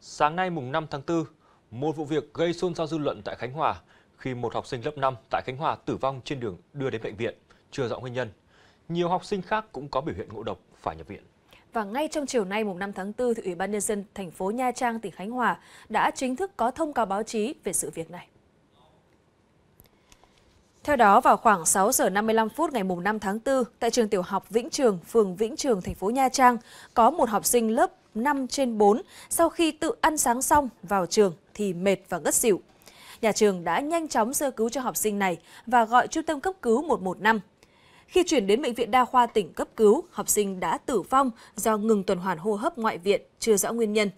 Sáng nay mùng 5 tháng 4, một vụ việc gây xôn xao dư luận tại Khánh Hòa khi một học sinh lớp 5 tại Khánh Hòa tử vong trên đường đưa đến bệnh viện, chưa rõ nguyên nhân. Nhiều học sinh khác cũng có biểu hiện ngộ độc phải nhập viện. Và ngay trong chiều nay mùng 5 tháng 4, thì Ủy ban nhân dân thành phố Nha Trang, tỉnh Khánh Hòa đã chính thức có thông cáo báo chí về sự việc này. Theo đó, vào khoảng 6 giờ 55 phút ngày 5 tháng 4, tại trường tiểu học Vĩnh Trường, phường Vĩnh Trường, thành phố Nha Trang, có một học sinh lớp 5 trên 4 sau khi tự ăn sáng xong vào trường thì mệt và ngất xỉu. Nhà trường đã nhanh chóng sơ cứu cho học sinh này và gọi trung tâm cấp cứu 115. Khi chuyển đến Bệnh viện Đa khoa tỉnh cấp cứu, học sinh đã tử vong do ngừng tuần hoàn hô hấp ngoại viện, chưa rõ nguyên nhân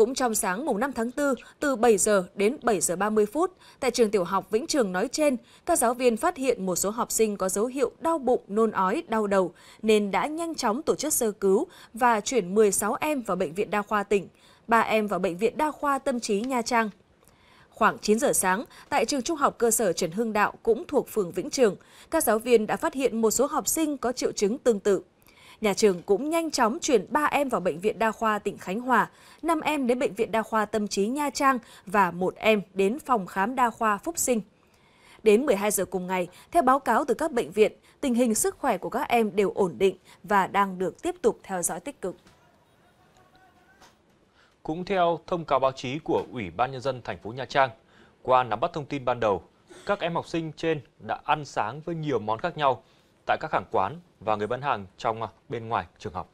cũng trong sáng mùng 5 tháng 4 từ 7 giờ đến 7 giờ 30 phút tại trường tiểu học Vĩnh Trường nói trên, các giáo viên phát hiện một số học sinh có dấu hiệu đau bụng, nôn ói, đau đầu nên đã nhanh chóng tổ chức sơ cứu và chuyển 16 em vào bệnh viện đa khoa tỉnh, 3 em vào bệnh viện đa khoa tâm trí Nha Trang. Khoảng 9 giờ sáng, tại trường trung học cơ sở Trần Hưng Đạo cũng thuộc phường Vĩnh Trường, các giáo viên đã phát hiện một số học sinh có triệu chứng tương tự. Nhà trường cũng nhanh chóng chuyển 3 em vào Bệnh viện Đa khoa tỉnh Khánh Hòa, 5 em đến Bệnh viện Đa khoa Tâm trí Nha Trang và một em đến phòng khám đa khoa Phúc Sinh. Đến 12 giờ cùng ngày, theo báo cáo từ các bệnh viện, tình hình sức khỏe của các em đều ổn định và đang được tiếp tục theo dõi tích cực. Cũng theo thông cáo báo chí của Ủy ban nhân dân thành phố Nha Trang, qua nắm bắt thông tin ban đầu, các em học sinh trên đã ăn sáng với nhiều món khác nhau tại các hàng quán và người bán hàng trong bên ngoài trường học.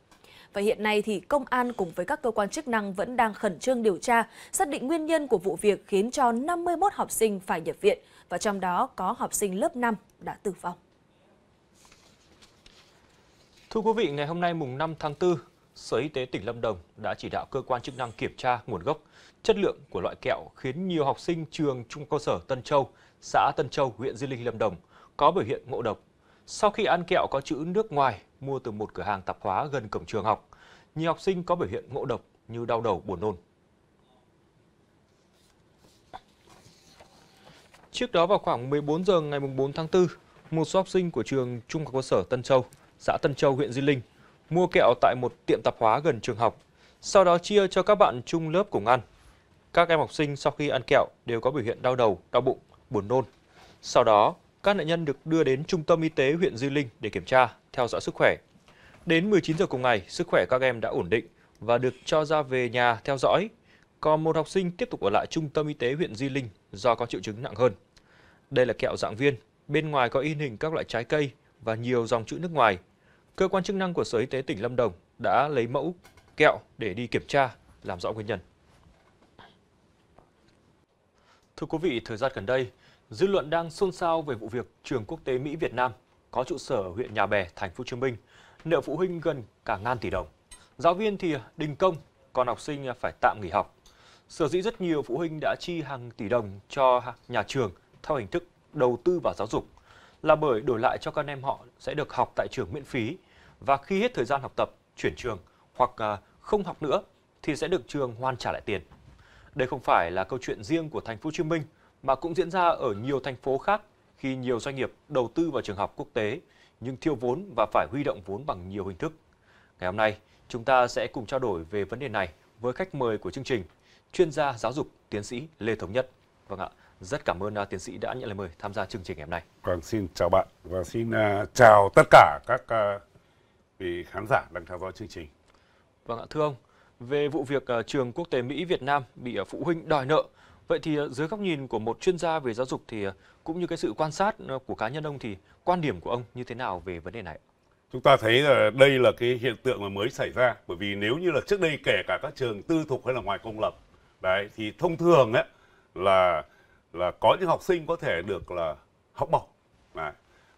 Và hiện nay thì công an cùng với các cơ quan chức năng vẫn đang khẩn trương điều tra, xác định nguyên nhân của vụ việc khiến cho 51 học sinh phải nhập viện và trong đó có học sinh lớp 5 đã tử vong. Thưa quý vị, ngày hôm nay mùng 5 tháng 4, Sở Y tế tỉnh Lâm Đồng đã chỉ đạo cơ quan chức năng kiểm tra nguồn gốc, chất lượng của loại kẹo khiến nhiều học sinh trường trung cơ sở Tân Châu, xã Tân Châu, huyện Di Linh, Lâm Đồng có biểu hiện ngộ độc sau khi ăn kẹo có chữ nước ngoài mua từ một cửa hàng tạp hóa gần cổng trường học, nhiều học sinh có biểu hiện ngộ độc như đau đầu buồn nôn. Trước đó vào khoảng 14 giờ ngày 4 tháng 4, một số học sinh của trường Trung học cơ sở Tân Châu, xã Tân Châu, huyện Di Linh mua kẹo tại một tiệm tạp hóa gần trường học, sau đó chia cho các bạn chung lớp cùng ăn. Các em học sinh sau khi ăn kẹo đều có biểu hiện đau đầu, đau bụng, buồn nôn. Sau đó, các nạn nhân được đưa đến Trung tâm Y tế huyện Di Linh để kiểm tra, theo dõi sức khỏe. Đến 19 giờ cùng ngày, sức khỏe các em đã ổn định và được cho ra về nhà theo dõi. Còn một học sinh tiếp tục ở lại Trung tâm Y tế huyện Di Linh do có triệu chứng nặng hơn. Đây là kẹo dạng viên, bên ngoài có in hình các loại trái cây và nhiều dòng chữ nước ngoài. Cơ quan chức năng của Sở Y tế tỉnh Lâm Đồng đã lấy mẫu kẹo để đi kiểm tra, làm rõ nguyên nhân. Thưa quý vị, thời gian gần đây, Dư luận đang xôn xao về vụ việc trường quốc tế Mỹ Việt Nam có trụ sở ở huyện Nhà Bè, thành phố Hồ Chí Minh, nợ phụ huynh gần cả ngàn tỷ đồng. Giáo viên thì đình công, còn học sinh phải tạm nghỉ học. Sở dĩ rất nhiều phụ huynh đã chi hàng tỷ đồng cho nhà trường theo hình thức đầu tư vào giáo dục là bởi đổi lại cho con em họ sẽ được học tại trường miễn phí và khi hết thời gian học tập, chuyển trường hoặc à, không học nữa thì sẽ được trường hoàn trả lại tiền. Đây không phải là câu chuyện riêng của thành phố Hồ Chí Minh mà cũng diễn ra ở nhiều thành phố khác khi nhiều doanh nghiệp đầu tư vào trường học quốc tế nhưng thiếu vốn và phải huy động vốn bằng nhiều hình thức. Ngày hôm nay, chúng ta sẽ cùng trao đổi về vấn đề này với khách mời của chương trình, chuyên gia giáo dục tiến sĩ Lê Thống Nhất. Vâng ạ, rất cảm ơn à, tiến sĩ đã nhận lời mời tham gia chương trình ngày hôm nay. Vâng, xin chào bạn và vâng, xin uh, chào tất cả các uh, vị khán giả đang theo dõi chương trình. Vâng ạ, thưa ông, về vụ việc uh, trường quốc tế Mỹ Việt Nam bị uh, phụ huynh đòi nợ Vậy thì ờ, dưới góc nhìn của một chuyên gia về giáo dục thì ờ, cũng như cái sự quan sát ờ, của cá nhân ông thì quan điểm của ông như thế nào về vấn đề này? Chúng ta thấy là đây là cái hiện tượng mà mới xảy ra bởi vì nếu như là trước đây kể cả các trường tư thục hay là ngoài công lập đấy thì thông thường ấy là là có những học sinh có thể được là học bổng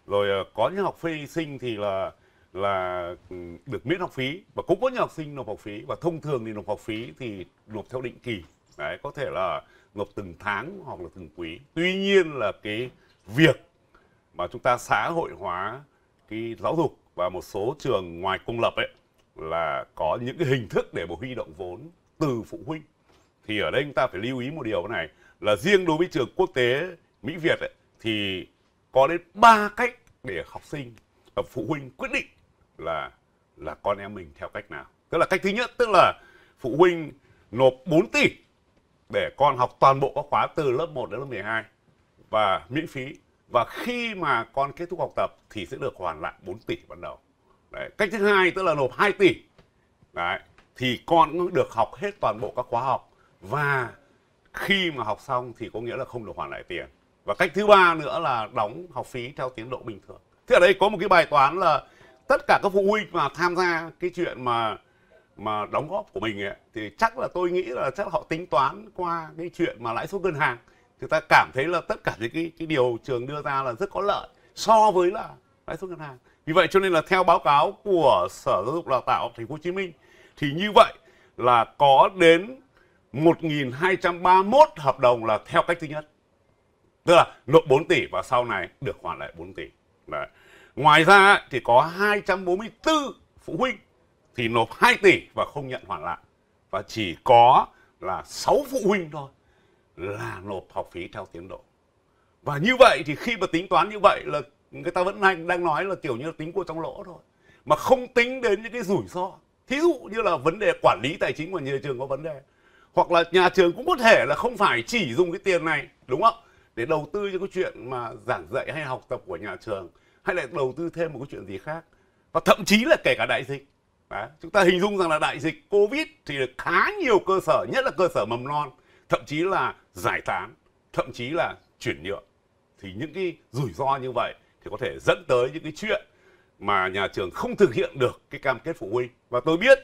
rồi có những học phí sinh thì là là ừ, được miễn học phí và cũng có những học sinh nộp học phí và thông thường thì nộp học phí thì nộp theo định kỳ đấy có thể là nộp từng tháng hoặc là từng quý tuy nhiên là cái việc mà chúng ta xã hội hóa cái giáo dục và một số trường ngoài công lập ấy là có những cái hình thức để mà huy động vốn từ phụ huynh thì ở đây chúng ta phải lưu ý một điều này là riêng đối với trường quốc tế Mỹ Việt ấy, thì có đến ba cách để học sinh và phụ huynh quyết định là là con em mình theo cách nào. Tức là cách thứ nhất tức là phụ huynh nộp 4 tỷ để con học toàn bộ các khóa từ lớp 1 đến lớp 12 và miễn phí và khi mà con kết thúc học tập thì sẽ được hoàn lại 4 tỷ ban đầu. Đấy. Cách thứ hai tức là nộp 2 tỷ. Đấy. Thì con cũng được học hết toàn bộ các khóa học và khi mà học xong thì có nghĩa là không được hoàn lại tiền. Và cách thứ ba nữa là đóng học phí theo tiến độ bình thường. Thế ở đây có một cái bài toán là tất cả các phụ huynh mà tham gia cái chuyện mà mà đóng góp của mình ấy, thì chắc là tôi nghĩ là chắc là họ tính toán qua cái chuyện mà lãi suất ngân hàng thì ta cảm thấy là tất cả những cái cái điều trường đưa ra là rất có lợi so với là lãi suất ngân hàng vì vậy cho nên là theo báo cáo của sở giáo dục đào tạo thành phố hồ chí minh thì như vậy là có đến 1.231 hợp đồng là theo cách thứ nhất tức là nộp 4 tỷ và sau này được hoàn lại 4 tỷ Đấy. ngoài ra thì có 244 phụ huynh thì nộp 2 tỷ và không nhận hoàn lại và chỉ có là 6 phụ huynh thôi là nộp học phí theo tiến độ và như vậy thì khi mà tính toán như vậy là người ta vẫn đang, đang nói là kiểu như là tính của trong lỗ thôi mà không tính đến những cái rủi ro thí dụ như là vấn đề quản lý tài chính của nhà trường có vấn đề hoặc là nhà trường cũng có thể là không phải chỉ dùng cái tiền này đúng không để đầu tư cho cái chuyện mà giảng dạy hay học tập của nhà trường hay là đầu tư thêm một cái chuyện gì khác và thậm chí là kể cả đại dịch Đấy. chúng ta hình dung rằng là đại dịch covid thì khá nhiều cơ sở nhất là cơ sở mầm non thậm chí là giải tán thậm chí là chuyển nhượng thì những cái rủi ro như vậy thì có thể dẫn tới những cái chuyện mà nhà trường không thực hiện được cái cam kết phụ huynh và tôi biết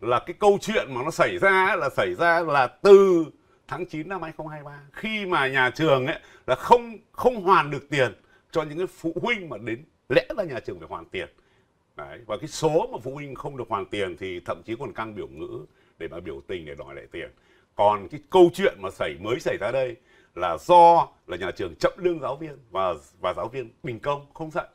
là cái câu chuyện mà nó xảy ra là xảy ra là từ tháng 9 năm 2023 khi mà nhà trường ấy là không không hoàn được tiền cho những cái phụ huynh mà đến lẽ là nhà trường phải hoàn tiền Đấy. Và cái số mà phụ huynh không được hoàn tiền thì thậm chí còn căng biểu ngữ để mà biểu tình để đòi lại tiền. Còn cái câu chuyện mà xảy mới xảy ra đây là do là nhà trường chậm lương giáo viên và và giáo viên bình công không dạy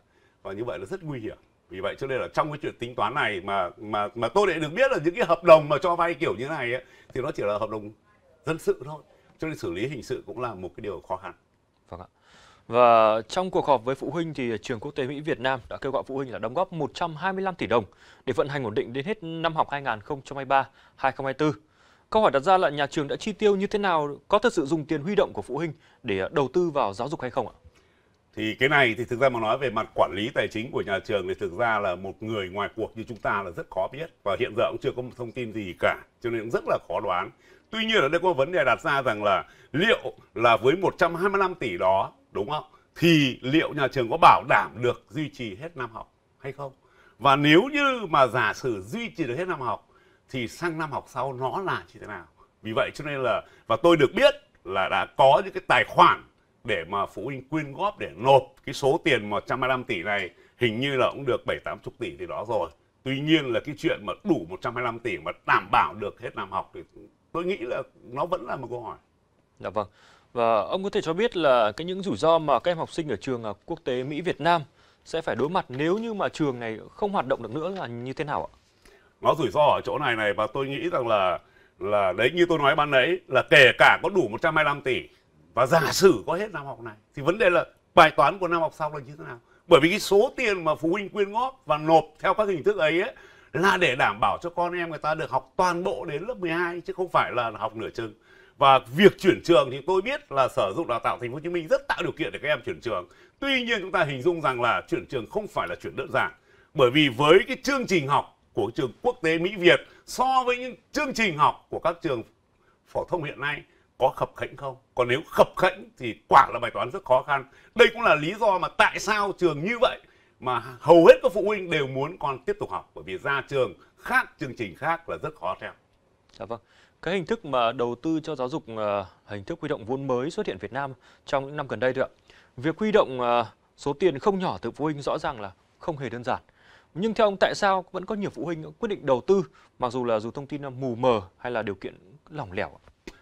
và như vậy là rất nguy hiểm. Vì vậy cho nên là trong cái chuyện tính toán này mà mà mà tôi lại được biết là những cái hợp đồng mà cho vay kiểu như này ấy, thì nó chỉ là hợp đồng dân sự thôi. Cho nên xử lý hình sự cũng là một cái điều khó khăn. Vâng ạ. Và trong cuộc họp với phụ huynh thì trường quốc tế Mỹ Việt Nam đã kêu gọi phụ huynh là đóng góp 125 tỷ đồng để vận hành ổn định đến hết năm học 2023-2024. Câu hỏi đặt ra là nhà trường đã chi tiêu như thế nào, có thật sự dùng tiền huy động của phụ huynh để đầu tư vào giáo dục hay không ạ? Thì cái này thì thực ra mà nói về mặt quản lý tài chính của nhà trường thì thực ra là một người ngoài cuộc như chúng ta là rất khó biết và hiện giờ cũng chưa có một thông tin gì cả cho nên cũng rất là khó đoán. Tuy nhiên ở đây có vấn đề đặt ra rằng là liệu là với 125 tỷ đó đúng không thì liệu nhà trường có bảo đảm được duy trì hết năm học hay không và nếu như mà giả sử duy trì được hết năm học thì sang năm học sau nó là như thế nào vì vậy cho nên là và tôi được biết là đã có những cái tài khoản để mà phụ huynh quyên góp để nộp cái số tiền 125 tỷ này hình như là cũng được 7 80 tỷ thì đó rồi. Tuy nhiên là cái chuyện mà đủ 125 tỷ mà đảm bảo được hết năm học thì tôi nghĩ là nó vẫn là một câu hỏi. Dạ vâng. Và ông có thể cho biết là cái những rủi ro mà các em học sinh ở trường à, quốc tế Mỹ Việt Nam sẽ phải đối mặt nếu như mà trường này không hoạt động được nữa là như thế nào ạ? Nó rủi ro ở chỗ này này và tôi nghĩ rằng là là đấy như tôi nói ban nãy là kể cả có đủ 125 tỷ và giả sử có hết năm học này thì vấn đề là bài toán của năm học sau là như thế nào? Bởi vì cái số tiền mà phụ huynh quyên góp và nộp theo các hình thức ấy, ấy là để đảm bảo cho con em người ta được học toàn bộ đến lớp 12 chứ không phải là học nửa chừng và việc chuyển trường thì tôi biết là sở dục đào tạo thành phố hồ chí minh rất tạo điều kiện để các em chuyển trường tuy nhiên chúng ta hình dung rằng là chuyển trường không phải là chuyển đơn giản bởi vì với cái chương trình học của trường quốc tế mỹ việt so với những chương trình học của các trường phổ thông hiện nay có khập khẽnh không còn nếu khập khẽnh thì quả là bài toán rất khó khăn đây cũng là lý do mà tại sao trường như vậy mà hầu hết các phụ huynh đều muốn con tiếp tục học bởi vì ra trường khác chương trình khác là rất khó theo dạ vâng cái hình thức mà đầu tư cho giáo dục ờ, hình thức huy động vốn mới xuất hiện Việt Nam trong những năm gần đây ạ. Việc huy động ờ, số tiền không nhỏ từ phụ huynh rõ ràng là không hề đơn giản. Nhưng theo ông tại sao vẫn có nhiều phụ huynh quyết định đầu tư mặc dù là dù thông tin mù mờ hay là điều kiện lỏng lẻo?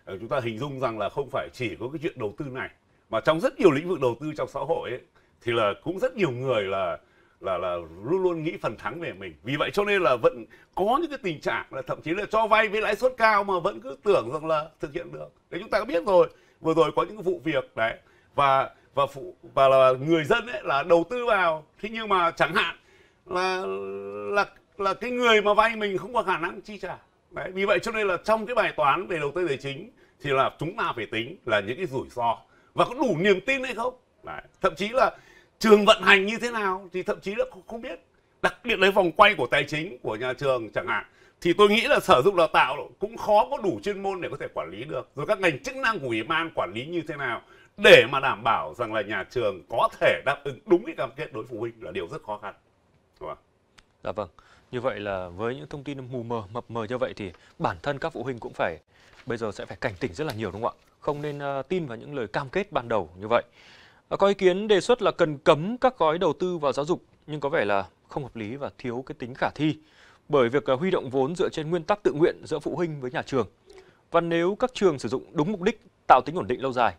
Ờ, chúng ta hình dung rằng là không phải chỉ có cái chuyện đầu tư này mà trong rất nhiều lĩnh vực đầu tư trong xã hội ấy, thì là cũng rất nhiều người là là là luôn luôn nghĩ phần thắng về mình vì vậy cho nên là vẫn có những cái tình trạng là thậm chí là cho vay với lãi suất cao mà vẫn cứ tưởng rằng là thực hiện được đấy chúng ta có biết rồi vừa rồi có những vụ việc đấy và và phụ và là người dân ấy là đầu tư vào thế nhưng mà chẳng hạn là là là cái người mà vay mình không có khả năng chi trả đấy vì vậy cho nên là trong cái bài toán về đầu tư tài chính thì là chúng ta phải tính là những cái rủi ro và có đủ niềm tin hay không đấy. thậm chí là trường vận hành như thế nào thì thậm chí là không biết đặc biệt lấy vòng quay của tài chính của nhà trường chẳng hạn thì tôi nghĩ là sở dục đào tạo cũng khó có đủ chuyên môn để có thể quản lý được rồi các ngành chức năng của ủy ban quản lý như thế nào để mà đảm bảo rằng là nhà trường có thể đáp ứng đúng cái cam kết đối phụ huynh là điều rất khó khăn đúng không? dạ vâng như vậy là với những thông tin mù mờ mập mờ như vậy thì bản thân các phụ huynh cũng phải bây giờ sẽ phải cảnh tỉnh rất là nhiều đúng không ạ không nên uh, tin vào những lời cam kết ban đầu như vậy À, có ý kiến đề xuất là cần cấm các gói đầu tư vào giáo dục nhưng có vẻ là không hợp lý và thiếu cái tính khả thi bởi việc à, huy động vốn dựa trên nguyên tắc tự nguyện giữa phụ huynh với nhà trường. Và nếu các trường sử dụng đúng mục đích tạo tính ổn định lâu dài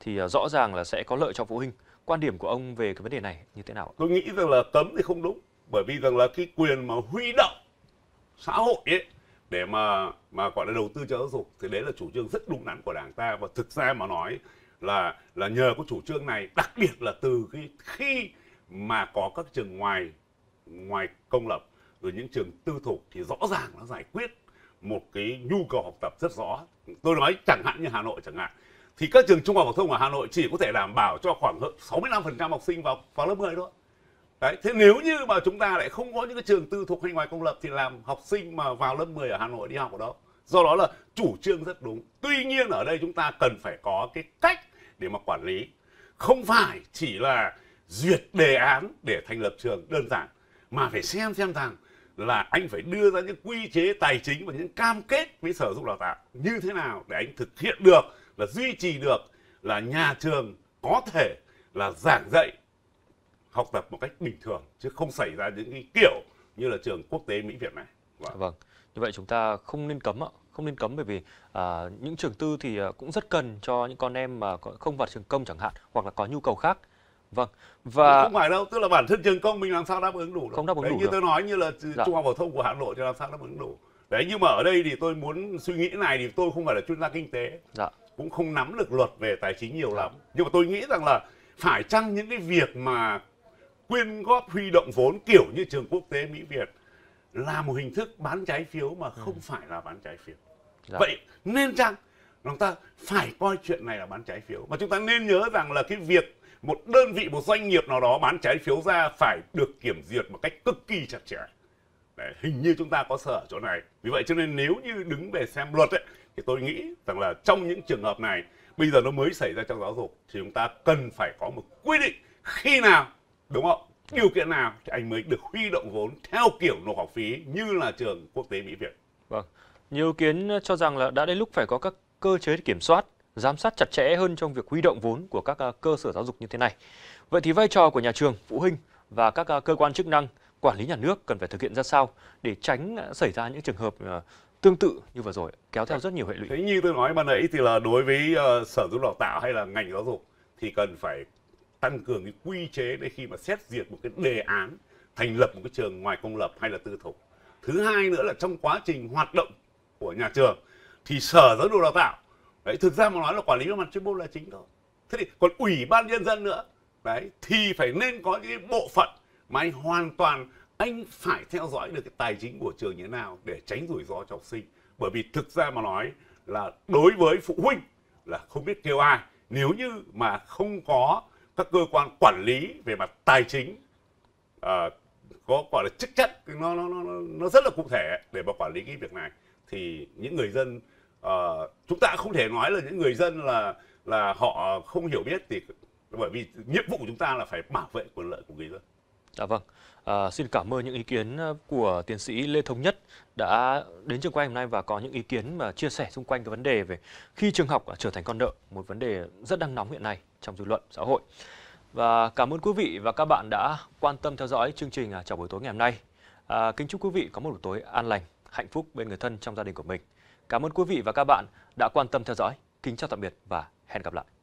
thì à, rõ ràng là sẽ có lợi cho phụ huynh. Quan điểm của ông về cái vấn đề này như thế nào? Tôi nghĩ rằng là cấm thì không đúng bởi vì rằng là cái quyền mà huy động xã hội ấy để mà mà gọi là đầu tư cho giáo dục thì đấy là chủ trương rất đúng đắn của đảng ta và thực ra mà nói là là nhờ có chủ trương này đặc biệt là từ khi khi mà có các trường ngoài ngoài công lập rồi những trường tư thục thì rõ ràng nó giải quyết một cái nhu cầu học tập rất rõ tôi nói chẳng hạn như Hà Nội chẳng hạn thì các trường trung học phổ thông ở Hà Nội chỉ có thể đảm bảo cho khoảng hơn 65% học sinh vào vào lớp 10 thôi Đấy, thế nếu như mà chúng ta lại không có những cái trường tư thục hay ngoài công lập thì làm học sinh mà vào lớp 10 ở Hà Nội đi học ở đó. Do đó là chủ trương rất đúng. Tuy nhiên ở đây chúng ta cần phải có cái cách để mà quản lý không phải chỉ là duyệt đề án để thành lập trường đơn giản mà phải xem xem rằng là anh phải đưa ra những quy chế tài chính và những cam kết với sở dục đào tạo như thế nào để anh thực hiện được là duy trì được là nhà trường có thể là giảng dạy học tập một cách bình thường chứ không xảy ra những cái kiểu như là trường quốc tế Mỹ Việt này. Vâng. vâng. Như vậy chúng ta không nên cấm ạ, không nên cấm bởi vì à, những trường tư thì à, cũng rất cần cho những con em mà không vào trường công chẳng hạn hoặc là có nhu cầu khác. Vâng. Và không phải đâu, tức là bản thân trường công mình làm sao đáp ứng đủ được. Không đáp ứng Đấy, đủ. Như được. tôi nói như là dạ. trung học phổ thông của Hà Nội thì làm sao đáp ứng đủ. Đấy nhưng mà ở đây thì tôi muốn suy nghĩ này thì tôi không phải là chuyên gia kinh tế. Dạ. Cũng không nắm được luật về tài chính nhiều dạ. lắm. Nhưng mà tôi nghĩ rằng là phải chăng những cái việc mà quyên góp huy động vốn kiểu như trường quốc tế Mỹ Việt là một hình thức bán trái phiếu mà ừ. không ừ. phải là bán trái phiếu dạ. vậy nên chăng chúng ta phải coi chuyện này là bán trái phiếu Và chúng ta nên nhớ rằng là cái việc một đơn vị một doanh nghiệp nào đó bán trái phiếu ra phải được kiểm duyệt một cách cực kỳ chặt chẽ Đấy, hình như chúng ta có sở chỗ này vì vậy cho nên nếu như đứng về xem luật ấy, thì tôi nghĩ rằng là trong những trường hợp này bây giờ nó mới xảy ra trong giáo dục thì chúng ta cần phải có một quy định khi nào đúng không điều kiện nào thì anh mới được huy động vốn theo kiểu nộp học phí như là trường quốc tế Mỹ Việt. Vâng. Nhiều ý kiến cho rằng là đã đến lúc phải có các cơ chế kiểm soát, giám sát chặt chẽ hơn trong việc huy động vốn của các à, cơ sở giáo dục như thế này. Vậy thì vai trò của nhà trường, phụ huynh và các à, cơ quan chức năng quản lý nhà nước cần phải thực hiện ra sao để tránh à, xảy ra những trường hợp tương tự như vừa rồi kéo theo rất nhiều hệ lụy. Thế như tôi nói ban nãy thì là đối với uh, sở giáo dục đào tạo hay là ngành giáo dục thì cần phải tăng cường cái quy chế để khi mà xét duyệt một cái đề án thành lập một cái trường ngoài công lập hay là tư thục thứ hai nữa là trong quá trình hoạt động của nhà trường thì sở giáo dục đào tạo đấy thực ra mà nói là quản lý về mặt chuyên môn là chính thôi thế thì còn ủy ban nhân dân nữa đấy thì phải nên có những bộ phận mà anh hoàn toàn anh phải theo dõi được cái tài chính của trường như thế nào để tránh rủi ro cho học sinh bởi vì thực ra mà nói là đối với phụ huynh là không biết kêu ai nếu như mà không có các cơ quan quản lý về mặt tài chính à, có gọi là chức trách nó nó nó nó rất là cụ thể để mà quản lý cái việc này thì những người dân uh, chúng ta không thể nói là những người dân là là họ không hiểu biết thì bởi vì nhiệm vụ của chúng ta là phải bảo vệ quyền lợi của người Dạ vâng. À, xin cảm ơn những ý kiến ờ, của tiến sĩ Lê Thống Nhất đã đến trường quay hôm nay và có những ý kiến mà chia sẻ xung quanh cái vấn đề về khi trường học trở thành con nợ, một vấn đề rất đang nóng hiện nay trong dư luận xã hội. Và cảm ơn quý vị và các bạn đã quan tâm theo dõi chương trình à, chào buổi tối ngày hôm nay. À, kính chúc quý vị có một buổi tối an lành, hạnh phúc bên người thân trong gia đình của mình. Cảm ơn quý vị và các bạn đã quan tâm theo dõi. Kính chào tạm biệt và hẹn gặp lại.